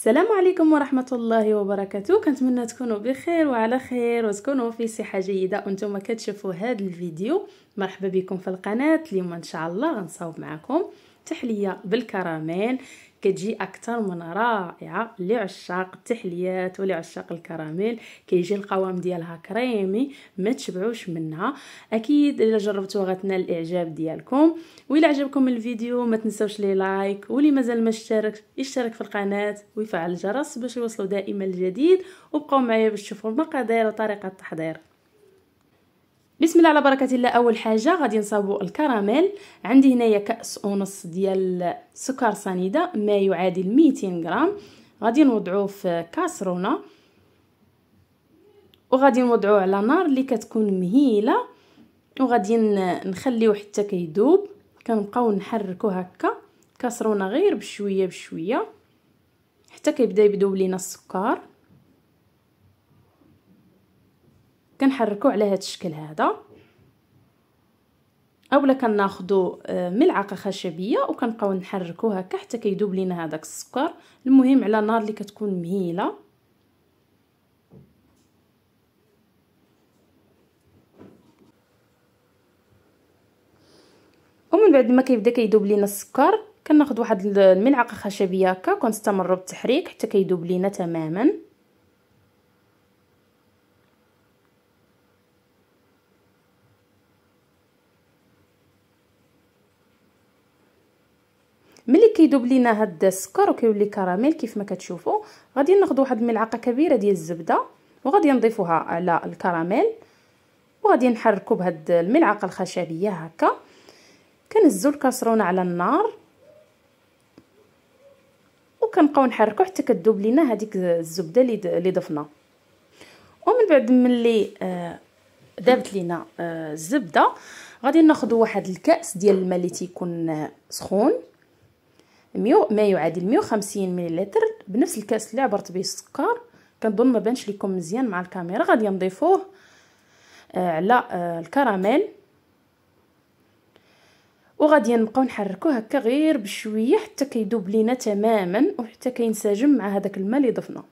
السلام عليكم ورحمة الله وبركاته كنتمنى تكونوا بخير وعلى خير وتكونوا في صحة جيدة وانتم كتشوفوا هذا الفيديو مرحبا بكم في القناة اليوم ان شاء الله غنصاوب معكم التحليه بالكراميل كتجي اكثر من رائعه لعشاق التحليات ولعشاق الكراميل كيجي القوام ديالها كريمي ما تشبعوش منها اكيد الا جربتوها غتنال الاعجاب ديالكم والا عجبكم الفيديو ما تنساوش لي لايك واللي مازال ما اشترك يشترك في القناه ويفعل الجرس باش يوصلوا دائما الجديد وبقاو معايا باش تشوفوا المقادير وطريقه التحضير بسم الله على بركه الله اول حاجه غادي نصابو الكراميل عندي هنايا كاس ونص ديال سكر سنيده ما يعادل 200 غرام غادي نوضعوه في كاسرونه وغادي نوضعوه على نار اللي كتكون مهيله وغادي نخليوه حتى كيدوب كنبقاو نحركو هكا كاسرونه غير بشويه بشويه حتى كيبدا يبدو لينا السكر كنحركو على هذا الشكل هذا اولا كناخذوا آه، ملعقه خشبيه وكنبقاو نحركو هكا حتى كيذوب لينا هذاك السكر المهم على نار اللي كتكون مهيله ومن بعد ما كيبدا كيذوب لينا السكر كناخذ واحد الملعقه خشبيه هكا كنستمروا بالتحريك حتى كيذوب لينا تماما ملي كيدوب لينا هاد السكر وكيولي كراميل كيف ما كتشوفوا غادي ناخذ واحد الملعقه كبيره ديال الزبده وغادي نضيفوها على الكراميل وغادي نحركو بهاد الملعقه الخشبيه هكا كنهزو الكاسرونه على النار وكنبقاو نحركو حتى كتذوب لينا هذيك الزبده اللي ضفنا ومن بعد ملي آه، دابت لينا آه، الزبده غادي ناخذ واحد الكاس ديال الماء اللي تيكون آه، سخون ميو ما يعادل 150 مليلتر بنفس الكاس اللي عبرت به السكر كنظن ما بانش لكم مزيان مع الكاميرا غادي نضيفوه آه على آه الكراميل وغادي نبقاو نحركوه هكا غير بشويه حتى كيدوب لينا تماما وحتى كينسجم مع هذاك الماء اللي ضفناه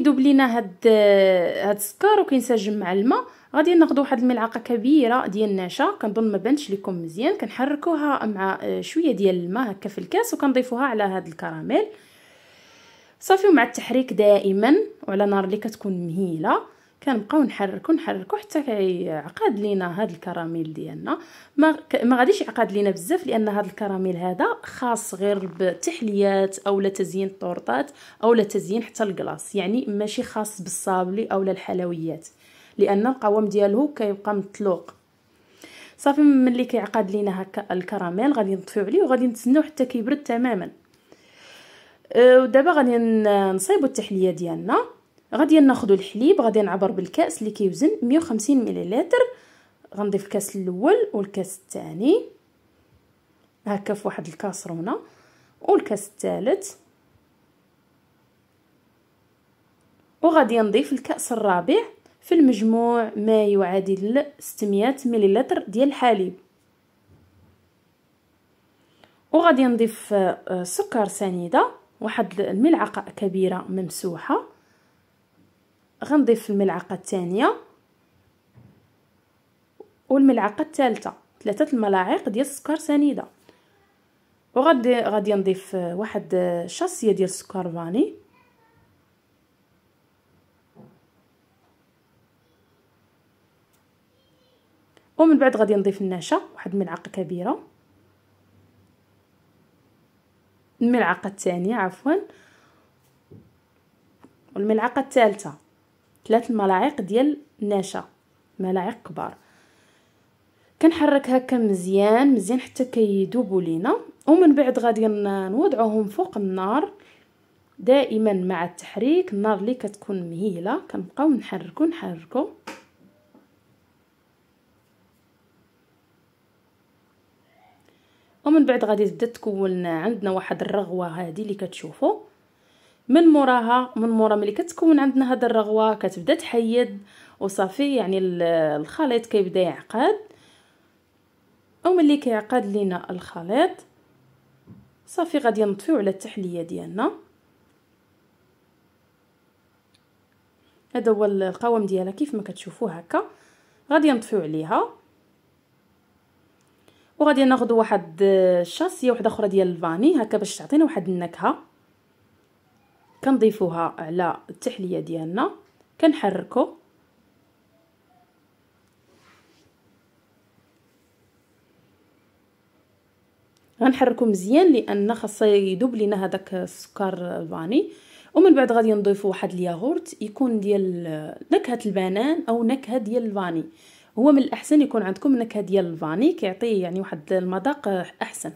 كيذوب لينا هاد هاد السكر وكينسجم مع الماء غادي ناخذ واحد الملعقه كبيره ديال النشا كنظن ما بانش لكم مزيان كنحركوها مع آه، شويه ديال الماء هكا في الكاس وكنضيفوها على هاد الكراميل صافي ومع التحريك دائما وعلى نار اللي كتكون مهيله كنبقاو نحركو نحركو حتى كيعقد لينا هاد الكراميل ديالنا ما ما غاديش يعقد لينا بزاف لان هاد الكراميل هذا خاص غير بالتحليات اولا تزيين الطورطات اولا تزيين حتى الكلاص يعني ماشي خاص بالصابلي اولا الحلويات لان القوام ديالو كيبقى مطلوق صافي ملي كيعقد لينا هكا الكراميل غادي نطفيو عليه وغادي نتسناو حتى كيبرد تماما أه، ودابا غادي نصايبو التحليه ديالنا غادي ناخذ الحليب غادي نعبر بالكاس اللي كيوزن 150 مليلتر غنضيف الكاس الاول والكاس الثاني هكا في واحد الكاسرونه والكاس الثالث وغادي نضيف الكاس الرابع في المجموع ما يعادل 600 مليلتر ديال الحليب وغادي نضيف آه، سكر سنيده واحد الملعقه كبيره ممسوحه غنضيف الملعقه الثانيه والملعقه الثالثه ثلاثه الملاعق ديال السكر سنيده وغادي غادي نضيف واحد الشاصيه ديال السكر فاني ومن بعد غادي نضيف النشا واحد الملعقه كبيره الملعقه الثانيه عفوا والملعقه الثالثه ثلاث ملاعق ديال النشا ملاعق كبار كنحرك هكا مزيان مزيان حتى كيذوبوا لينا ومن بعد غادي نوضعوهم فوق النار دائما مع التحريك النار اللي كتكون مهيله كنبقاو نحركو نحركو ومن بعد غادي تبدا تكون عندنا واحد الرغوه هذه اللي كتشوفوا من موراها من مورا ملي كتكون عندنا هاد الرغوه كتبدا تحيد وصافي يعني الخليط كيبدا يعقد وملي كيعقد لينا الخليط صافي غادي نطفيو على التحليه ديالنا هذا هو القوام ديالها كيف ما كتشوفوا هكا غادي نطفيو عليها وغادي ناخذ واحد الشاصيه واحده اخرى ديال الفاني هكا باش تعطينا واحد النكهه كنضيفوها على التحليه ديالنا كنحركو غنحركو مزيان لان خاصه يدوب لينا هذاك السكر الفاني ومن بعد غادي نضيفو واحد الياغورت يكون ديال نكهه البنان او نكهه ديال الفاني هو من الاحسن يكون عندكم نكهه ديال الفاني كيعطي يعني واحد المذاق احسن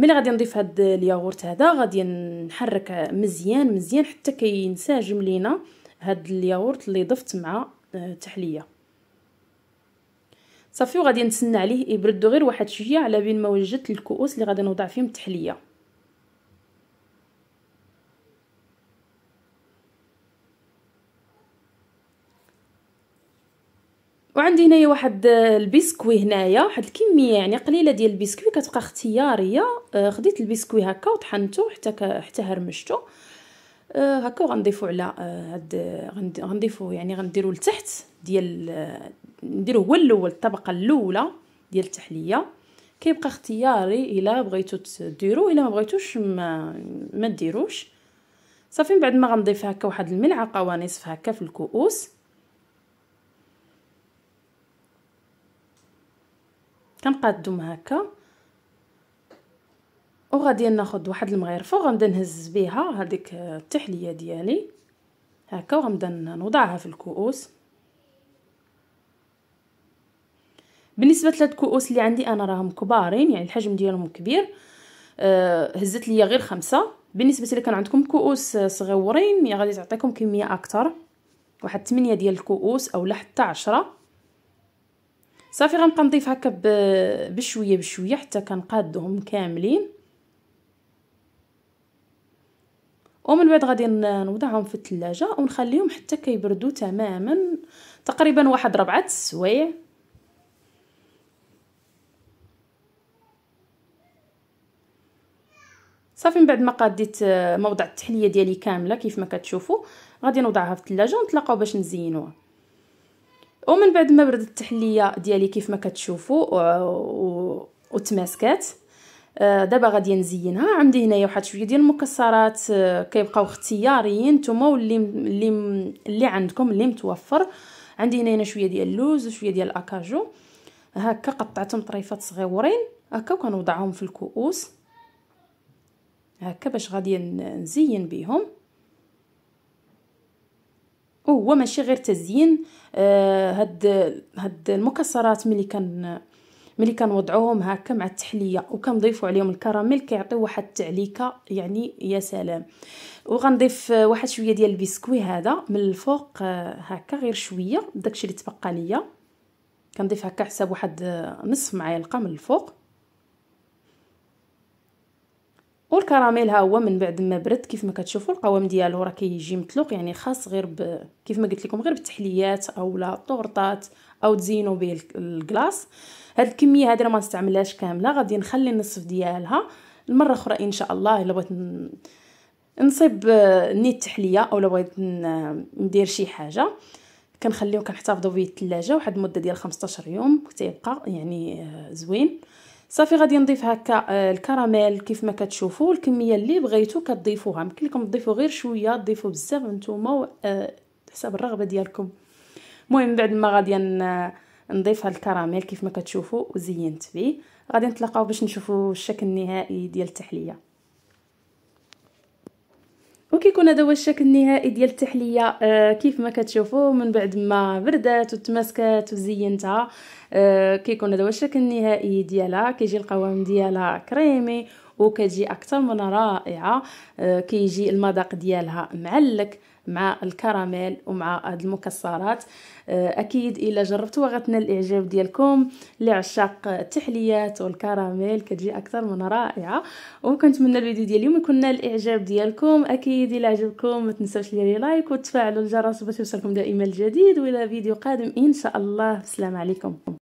ملي غادي نضيف هاد الياغورت هذا غادي نحرك مزيان مزيان حتى كينسجم لينا هاد الياغورت اللي ضفت مع التحليه آه، صافي وغادي نتسنى عليه يبرد غير واحد شويه على بين ما وجدت الكؤوس اللي غادي نوضع فيهم التحليه وعندي هنايا واحد آه، البسكوي هنايا واحد الكميه يعني قليله ديال البسكوي كتبقى اختياريه آه، خديت البسكوي هكا وطحنته حتى حتى هرمشته آه، هكا وغنضيفو على هاد غنضيفو يعني غنديرو لتحت ديال نديرو هو الاول الطبقه الاولى ديال التحليه كيبقى اختياري الا بغيتو ديرو الا ما بغيتوش ما, ما ديروش صافي من بعد ما غنضيف هكا واحد الملعقه ونصف هكا في الكؤوس كنقادهم هكا وغادي ناخذ واحد المغرفه وغنبدا نهز بها هذيك التحليه ديالي هكا وغنبدا نوضعها في الكؤوس بالنسبه لهاد الكؤوس اللي عندي انا راهم كبارين يعني الحجم ديالهم كبير أه هزت ليا غير خمسة بالنسبه الى كان عندكم كؤوس صغيورين يعني غادي تعطيكم كميه اكثر واحد 8 ديال الكؤوس اولا حتى 10 صافي غنبقى نضيف هكا بشويه بشويه حتى كنقادهم كاملين ومن بعد غادي نوضعهم في الثلاجه ونخليهم حتى كيبردوا تماما تقريبا واحد ربعة السوايع صافي من بعد ما قاديت آه، موضع التحليه ديالي كامله كيف ما كتشوفوا غادي نوضعها في الثلاجه ونتلاقاو باش نزينوها ومن بعد ما بردت التحليه ديالي كيف ما كتشوفوا و... وتماسكات آه، دابا غادي نزينها عندي هنايا واحد شويه ديال المكسرات آه، كيبقاو اختياريين نتوما واللي اللي اللي عندكم اللي متوفر عندي هنايا شويه ديال اللوز وشويه ديال الاكاجو هكا قطعتهم طريفات صغيورين هكا وكنوضعهم في الكؤوس هكا باش غادي نزين بهم هو ماشي غير تزيين آه، هاد هاد المكسرات ملي كان ملي كنوضعوهم هكا مع التحليه وكنضيفوا عليهم الكراميل كيعطيو واحد التعليكه يعني يا سلام وغنضيف واحد شويه ديال البسكوي هذا من الفوق هكا آه، غير شويه داكشي اللي تبقى ليا كنضيف هكا حساب واحد آه، نصف معلقه من الفوق والكراميل ها هو من بعد ما برد كيف ما كتشوفوا القوام ديالو راه كيجي مطلوق يعني خاص غير ب... كيف ما قلت لكم غير بالتحليات او لا الطورطات او تزينوا به الكلاص هاد الكميه هادي راه ما نستعملهاش كامله غادي نخلي النصف ديالها المره اخرى ان شاء الله الا بغيت ن... نصيب نيت التحليه او بغيت ندير شي حاجه كنخليو كنحتفظوا به الثلاجه واحد المده ديال 15 يوم حتى يبقى يعني آه، زوين صافي غادي نضيف هكا آه، الكراميل كيف ما كتشوفوا الكميه اللي بغيتو كتضيفوها يمكن لكم تضيفوا غير شويه تضيفوا بزاف نتوما آه، حسب الرغبه ديالكم المهم بعد ما غادي آه، نضيف هاد الكراميل كيف ما كتشوفوا وزينت به غادي نتلاقاو باش نشوفوا الشكل النهائي ديال التحليه وكيكون هذا هو الشكل النهائي ديال التحليه آه كيف ما كتشوفوا من بعد ما بردات وتماسكات وزينتها آه كيكون هذا هو الشكل النهائي ديالها كيجي القوام ديالها كريمي وكتجي اكثر من رائعه آه كيجي المذاق ديالها معلك مع الكراميل ومع هاد المكسرات آه، اكيد الا جربتوها غتنال الاعجاب ديالكم لعشاق التحليات والكراميل كتجي اكثر من رائعه وكنتمنى الفيديو ديال اليوم يكون نال الاعجاب ديالكم اكيد الا عجبكم ما تنساوش ديري لايك وتفعلوا الجرس باش يوصلكم دائما الجديد والى فيديو قادم ان شاء الله السلام عليكم